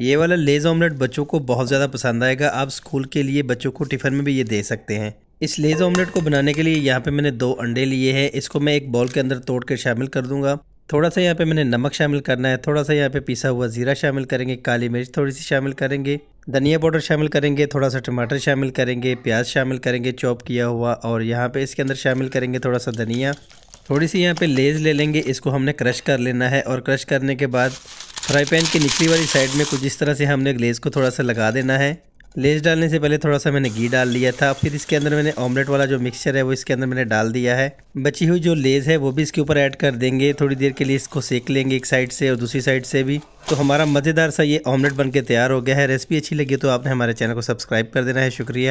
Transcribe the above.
ये वाला लेज़ ऑमलेट बच्चों को बहुत ज़्यादा पसंद आएगा आप स्कूल के लिए बच्चों को टिफ़िन में भी ये दे सकते हैं इस लेज़ ऑमलेट को बनाने के लिए यहाँ पे मैंने दो अंडे लिए हैं इसको मैं एक बॉल के अंदर तोड़ कर शामिल कर दूंगा थोड़ा सा यहाँ पे मैंने नमक शामिल करना है थोड़ा सा यहाँ पे पिसा हुआ ज़ीरा शामिल करेंगे काली मिर्च थोड़ी सी शामिल करेंगे धनिया पाउडर शामिल करेंगे थोड़ा सा टमाटर शामिल करेंगे प्याज शामिल करेंगे चॉप किया हुआ और यहाँ पर इसके अंदर शामिल करेंगे थोड़ा सा धनिया थोड़ी सी यहाँ पे लेज़ ले लेंगे इसको हमने क्रश कर लेना है और क्रश करने के बाद फ्राई पैन के निचली वाली साइड में कुछ इस तरह से हमने ग्लेज को थोड़ा सा लगा देना है लेस डालने से पहले थोड़ा सा मैंने घी डाल लिया था फिर इसके अंदर मैंने ऑमलेट वाला जो मिक्सचर है वो इसके अंदर मैंने डाल दिया है बची हुई जो लेस है वो भी इसके ऊपर ऐड कर देंगे थोड़ी देर के लिए इसको सेक लेंगे एक साइड से और दूसरी साइड से भी तो हमारा मज़ेदार सा ये ऑमलेट बनके तैयार हो गया है रेसिपी अच्छी लगी तो आपने हमारे चैनल को सब्सक्राइब कर देना है शुक्रिया